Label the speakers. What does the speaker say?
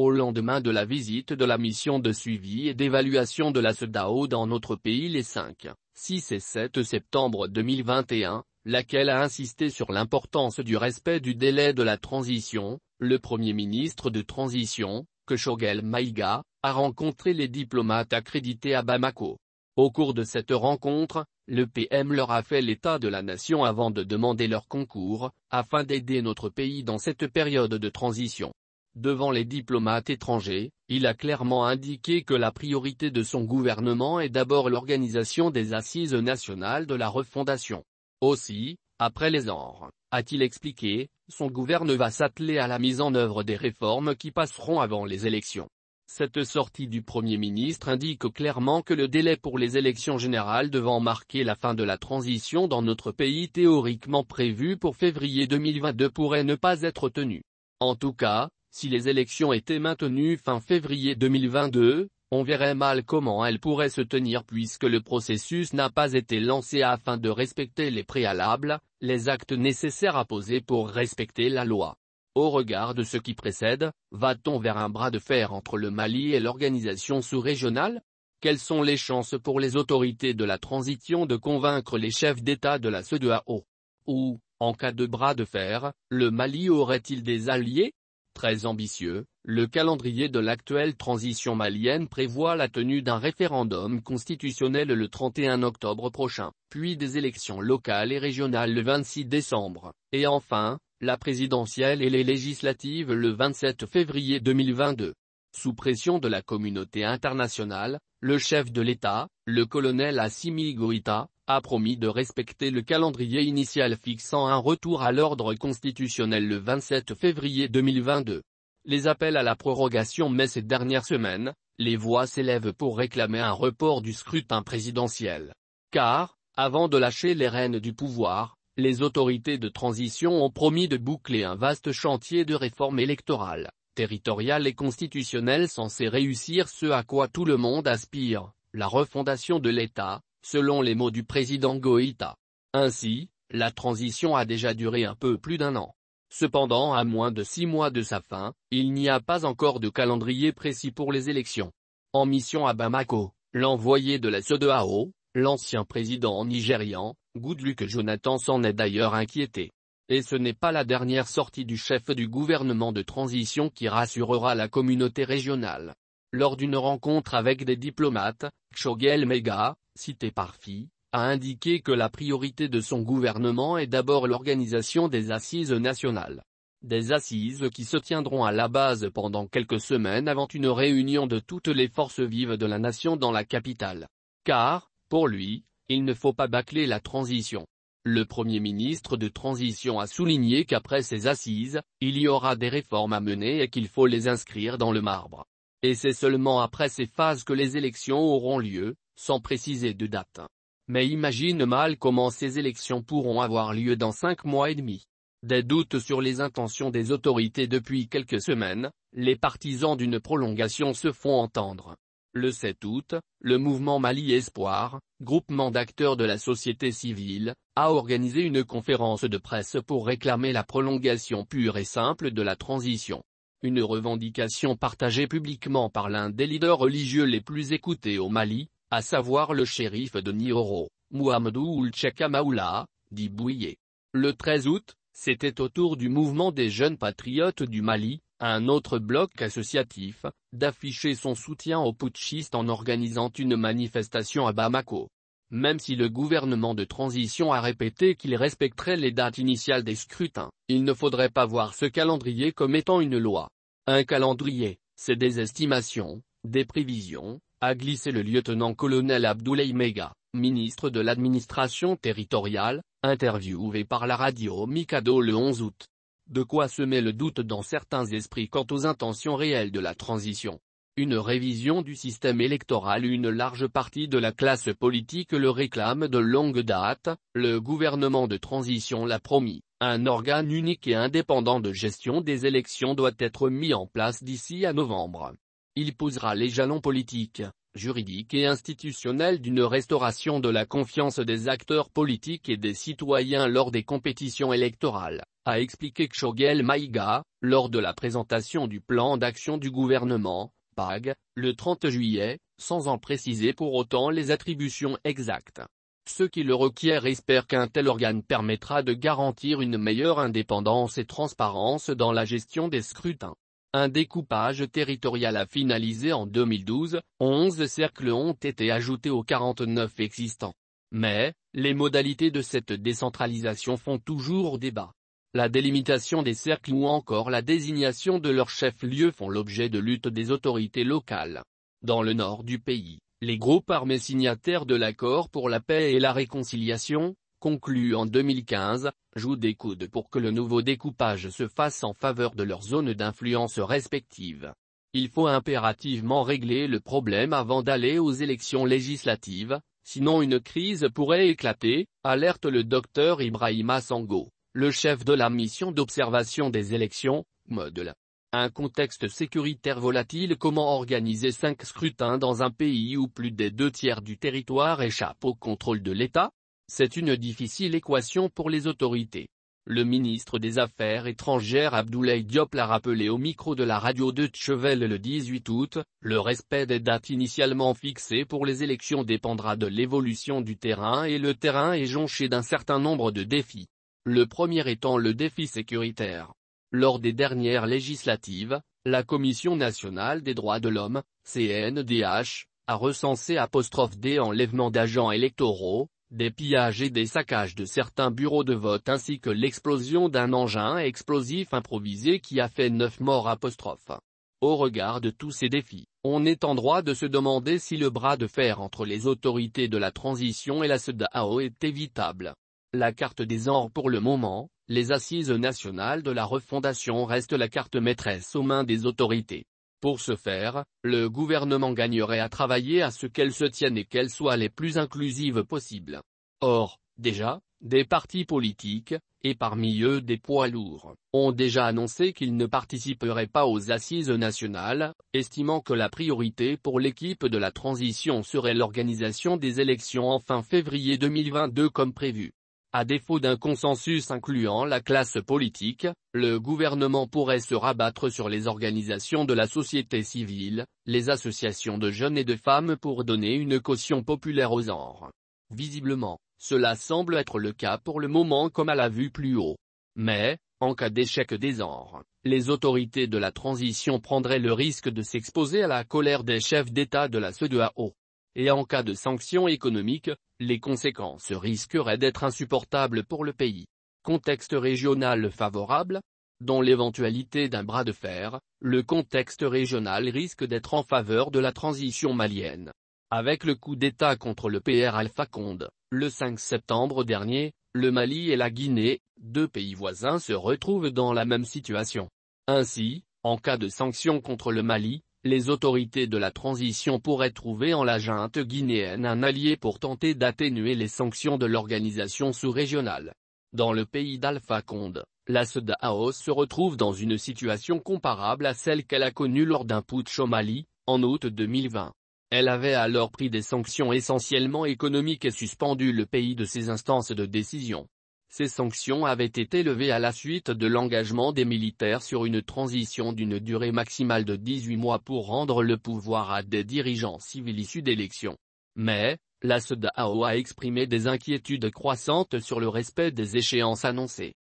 Speaker 1: Au lendemain de la visite de la mission de suivi et d'évaluation de la SEDAO dans notre pays les 5, 6 et 7 septembre 2021, laquelle a insisté sur l'importance du respect du délai de la transition, le Premier ministre de transition, Keshogel Maïga, a rencontré les diplomates accrédités à Bamako. Au cours de cette rencontre, le PM leur a fait l'état de la nation avant de demander leur concours, afin d'aider notre pays dans cette période de transition. Devant les diplomates étrangers, il a clairement indiqué que la priorité de son gouvernement est d'abord l'organisation des assises nationales de la refondation. Aussi, après les ors, a-t-il expliqué, son gouverne va s'atteler à la mise en œuvre des réformes qui passeront avant les élections. Cette sortie du Premier ministre indique clairement que le délai pour les élections générales devant marquer la fin de la transition dans notre pays théoriquement prévu pour février 2022 pourrait ne pas être tenu. En tout cas, si les élections étaient maintenues fin février 2022, on verrait mal comment elles pourraient se tenir puisque le processus n'a pas été lancé afin de respecter les préalables, les actes nécessaires à poser pour respecter la loi. Au regard de ce qui précède, va-t-on vers un bras de fer entre le Mali et l'organisation sous-régionale Quelles sont les chances pour les autorités de la transition de convaincre les chefs d'État de la CEDEAO Ou, en cas de bras de fer, le Mali aurait-il des alliés très ambitieux, le calendrier de l'actuelle transition malienne prévoit la tenue d'un référendum constitutionnel le 31 octobre prochain, puis des élections locales et régionales le 26 décembre, et enfin, la présidentielle et les législatives le 27 février 2022. Sous pression de la communauté internationale, le chef de l'État, le colonel Assimi Goïta, a promis de respecter le calendrier initial fixant un retour à l'ordre constitutionnel le 27 février 2022. Les appels à la prorogation mais ces dernières semaines, les voix s'élèvent pour réclamer un report du scrutin présidentiel. Car, avant de lâcher les rênes du pouvoir, les autorités de transition ont promis de boucler un vaste chantier de réformes électorales, territoriales et constitutionnelles censées réussir ce à quoi tout le monde aspire, la refondation de l'État, selon les mots du président Goïta. Ainsi, la transition a déjà duré un peu plus d'un an. Cependant à moins de six mois de sa fin, il n'y a pas encore de calendrier précis pour les élections. En mission à Bamako, l'envoyé de la CEDEAO, l'ancien président nigérian, Goodluck Jonathan s'en est d'ailleurs inquiété. Et ce n'est pas la dernière sortie du chef du gouvernement de transition qui rassurera la communauté régionale. Lors d'une rencontre avec des diplomates, Kshogel Mega, cité par FI, a indiqué que la priorité de son gouvernement est d'abord l'organisation des assises nationales. Des assises qui se tiendront à la base pendant quelques semaines avant une réunion de toutes les forces vives de la nation dans la capitale. Car, pour lui, il ne faut pas bâcler la transition. Le Premier ministre de Transition a souligné qu'après ces assises, il y aura des réformes à mener et qu'il faut les inscrire dans le marbre. Et c'est seulement après ces phases que les élections auront lieu, sans préciser de date. Mais imagine mal comment ces élections pourront avoir lieu dans cinq mois et demi. Des doutes sur les intentions des autorités depuis quelques semaines, les partisans d'une prolongation se font entendre. Le 7 août, le mouvement Mali Espoir, groupement d'acteurs de la société civile, a organisé une conférence de presse pour réclamer la prolongation pure et simple de la transition. Une revendication partagée publiquement par l'un des leaders religieux les plus écoutés au Mali, à savoir le shérif de Nioro, Muhammadou Ulcheka Maoula, dit Bouillé. Le 13 août, c'était au tour du mouvement des jeunes patriotes du Mali, un autre bloc associatif, d'afficher son soutien aux putschistes en organisant une manifestation à Bamako. Même si le gouvernement de transition a répété qu'il respecterait les dates initiales des scrutins, il ne faudrait pas voir ce calendrier comme étant une loi. Un calendrier, c'est des estimations, des prévisions, a glissé le lieutenant-colonel Abdoulaye Mega, ministre de l'administration territoriale, interviewé par la radio Mikado le 11 août. De quoi se met le doute dans certains esprits quant aux intentions réelles de la transition. Une révision du système électoral Une large partie de la classe politique le réclame de longue date, le gouvernement de transition l'a promis, un organe unique et indépendant de gestion des élections doit être mis en place d'ici à novembre. Il posera les jalons politiques, juridiques et institutionnels d'une restauration de la confiance des acteurs politiques et des citoyens lors des compétitions électorales, a expliqué Kshogel Maïga, lors de la présentation du plan d'action du gouvernement, PAG, le 30 juillet, sans en préciser pour autant les attributions exactes. Ceux qui le requièrent espèrent qu'un tel organe permettra de garantir une meilleure indépendance et transparence dans la gestion des scrutins. Un découpage territorial a finalisé en 2012, 11 cercles ont été ajoutés aux 49 existants. Mais, les modalités de cette décentralisation font toujours débat. La délimitation des cercles ou encore la désignation de leurs chefs-lieux font l'objet de luttes des autorités locales. Dans le nord du pays, les groupes armés signataires de l'accord pour la paix et la réconciliation, Conclu en 2015, joue des coudes pour que le nouveau découpage se fasse en faveur de leurs zones d'influence respectives. Il faut impérativement régler le problème avant d'aller aux élections législatives, sinon une crise pourrait éclater, alerte le docteur Ibrahima Sango, le chef de la mission d'observation des élections, MODEL. Un contexte sécuritaire volatile Comment organiser cinq scrutins dans un pays où plus des deux tiers du territoire échappe au contrôle de l'État c'est une difficile équation pour les autorités. Le ministre des Affaires étrangères Abdoulaye Diop l'a rappelé au micro de la radio de Chevel le 18 août, le respect des dates initialement fixées pour les élections dépendra de l'évolution du terrain et le terrain est jonché d'un certain nombre de défis. Le premier étant le défi sécuritaire. Lors des dernières législatives, la Commission nationale des droits de l'homme, CNDH, a recensé apostrophe des enlèvements d'agents électoraux, des pillages et des saccages de certains bureaux de vote ainsi que l'explosion d'un engin explosif improvisé qui a fait neuf morts Au regard de tous ces défis, on est en droit de se demander si le bras de fer entre les autorités de la transition et la sedao est évitable. La carte des ors pour le moment, les assises nationales de la refondation restent la carte maîtresse aux mains des autorités. Pour ce faire, le gouvernement gagnerait à travailler à ce qu'elles se tiennent et qu'elles soient les plus inclusives possibles. Or, déjà, des partis politiques, et parmi eux des poids lourds, ont déjà annoncé qu'ils ne participeraient pas aux assises nationales, estimant que la priorité pour l'équipe de la transition serait l'organisation des élections en fin février 2022 comme prévu. À défaut d'un consensus incluant la classe politique, le gouvernement pourrait se rabattre sur les organisations de la société civile, les associations de jeunes et de femmes pour donner une caution populaire aux ors. Visiblement, cela semble être le cas pour le moment comme à la vue plus haut. Mais, en cas d'échec des ors, les autorités de la transition prendraient le risque de s'exposer à la colère des chefs d'État de la CEDEAO et en cas de sanctions économiques, les conséquences risqueraient d'être insupportables pour le pays. Contexte régional favorable Dans l'éventualité d'un bras de fer, le contexte régional risque d'être en faveur de la transition malienne. Avec le coup d'État contre le PR Alpha Conde, le 5 septembre dernier, le Mali et la Guinée, deux pays voisins se retrouvent dans la même situation. Ainsi, en cas de sanctions contre le Mali, les autorités de la transition pourraient trouver en la junte guinéenne un allié pour tenter d'atténuer les sanctions de l'organisation sous-régionale. Dans le pays d'Alpha Conde, la SEDAOS se retrouve dans une situation comparable à celle qu'elle a connue lors d'un putsch au Mali, en août 2020. Elle avait alors pris des sanctions essentiellement économiques et suspendu le pays de ses instances de décision. Ces sanctions avaient été levées à la suite de l'engagement des militaires sur une transition d'une durée maximale de 18 mois pour rendre le pouvoir à des dirigeants civils issus d'élections. Mais, la SEDAO a exprimé des inquiétudes croissantes sur le respect des échéances annoncées.